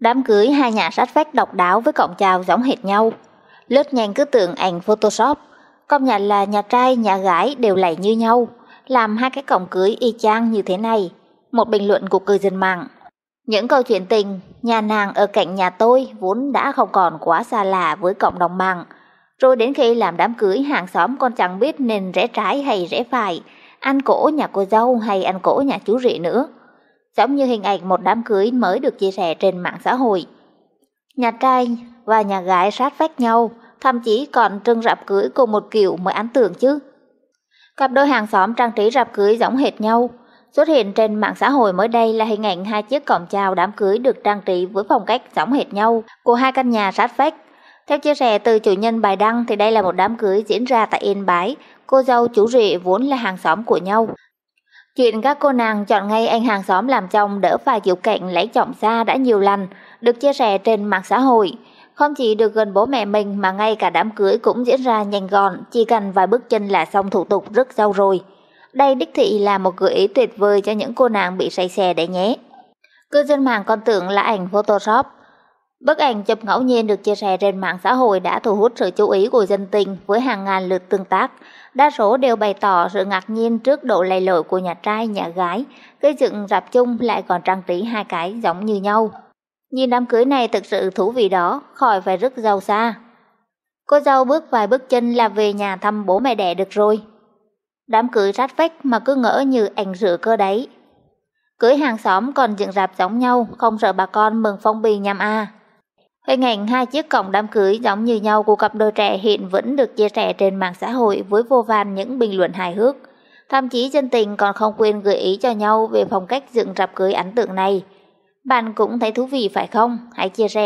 Đám cưới hai nhà sát phách độc đáo với cổng chào giống hệt nhau. Lướt nhanh cứ tượng ảnh Photoshop, công nhận là nhà trai, nhà gái đều lảy như nhau, làm hai cái cổng cưới y chang như thế này. Một bình luận của cư dân mạng. Những câu chuyện tình, nhà nàng ở cạnh nhà tôi vốn đã không còn quá xa lạ với cộng đồng mạng. Rồi đến khi làm đám cưới hàng xóm con chẳng biết nên rẽ trái hay rẽ phải, ăn cổ nhà cô dâu hay ăn cổ nhà chú rể nữa giống như hình ảnh một đám cưới mới được chia sẻ trên mạng xã hội. Nhà trai và nhà gái sát vách nhau, thậm chí còn trưng rạp cưới cùng một kiểu mới ấn tượng chứ. Cặp đôi hàng xóm trang trí rạp cưới giống hệt nhau. Xuất hiện trên mạng xã hội mới đây là hình ảnh hai chiếc cổng chào đám cưới được trang trí với phong cách giống hệt nhau của hai căn nhà sát vách. Theo chia sẻ từ chủ nhân bài đăng thì đây là một đám cưới diễn ra tại Yên Bái, cô dâu chú rể vốn là hàng xóm của nhau. Chuyện các cô nàng chọn ngay anh hàng xóm làm chồng đỡ phải chịu cạnh lấy chồng xa đã nhiều lần, được chia sẻ trên mạng xã hội. Không chỉ được gần bố mẹ mình mà ngay cả đám cưới cũng diễn ra nhanh gọn, chỉ cần vài bước chân là xong thủ tục rất sâu rồi. Đây đích thị là một gợi ý tuyệt vời cho những cô nàng bị say xe đấy nhé. Cư dân mạng còn tưởng là ảnh Photoshop, Bức ảnh chụp ngẫu nhiên được chia sẻ trên mạng xã hội đã thu hút sự chú ý của dân tình với hàng ngàn lượt tương tác. Đa số đều bày tỏ sự ngạc nhiên trước độ lầy lội của nhà trai, nhà gái, cây dựng rạp chung lại còn trang trí hai cái giống như nhau. Nhìn đám cưới này thực sự thú vị đó, khỏi phải rất giàu xa. Cô dâu bước vài bước chân là về nhà thăm bố mẹ đẻ được rồi. Đám cưới rát vách mà cứ ngỡ như ảnh rửa cơ đấy. Cưới hàng xóm còn dựng rạp giống nhau, không sợ bà con mừng phong bì nhằm a. À. Hình ảnh hai chiếc cổng đám cưới giống như nhau của cặp đôi trẻ hiện vẫn được chia sẻ trên mạng xã hội với vô vàn những bình luận hài hước. Thậm chí dân tình còn không quên gợi ý cho nhau về phong cách dựng rạp cưới ấn tượng này. Bạn cũng thấy thú vị phải không? Hãy chia sẻ.